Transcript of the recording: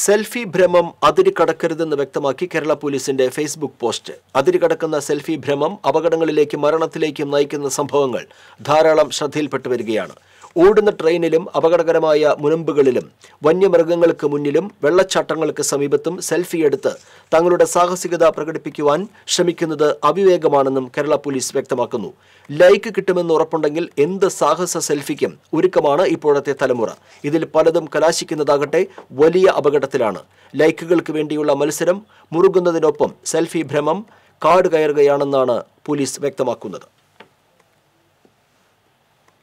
selfie ഭ്രമം അതിരി കടക്കരുതെന്ന് വ്യക്തമാക്കി കേരള പോലീസിന്റെ ഫേസ്ബുക്ക് പോസ്റ്റ് അതിരി കടക്കുന്ന സെൽഫി ഭ്രമം അപകടങ്ങളിലേക്കും മരണത്തിലേക്കും നയിക്കുന്ന സംഭവങ്ങൾ ധാരാളം ശ്രദ്ധയിൽപ്പെട്ടു വരികയാണ് ഓടുന്ന ട്രെയിനിലും അപകടകരമായ മുനമ്പുകളിലും വന്യമൃഗങ്ങൾക്ക് മുന്നിലും വെള്ളച്ചാട്ടങ്ങൾക്ക് സമീപത്തും സെൽഫി എടുത്ത് തങ്ങളുടെ സാഹസികത പ്രകടിപ്പിക്കുവാൻ ശ്രമിക്കുന്നത് അവിവേകമാണെന്നും കേരള പോലീസ് വ്യക്തമാക്കുന്നു ലൈക്ക് കിട്ടുമെന്ന് ഉറപ്പുണ്ടെങ്കിൽ എന്ത് സാഹസ സെൽഫിക്കും ഒരുക്കമാണ് ഇപ്പോഴത്തെ തലമുറ ഇതിൽ പലതും കലാശിക്കുന്നതാകട്ടെ വലിയ അപകടത്തിലാണ് ലൈക്കുകൾക്ക് വേണ്ടിയുള്ള മത്സരം മുറുകുന്നതിനൊപ്പം സെൽഫി ഭ്രമം കാട് കയറുകയാണെന്നാണ് പോലീസ് വ്യക്തമാക്കുന്നത്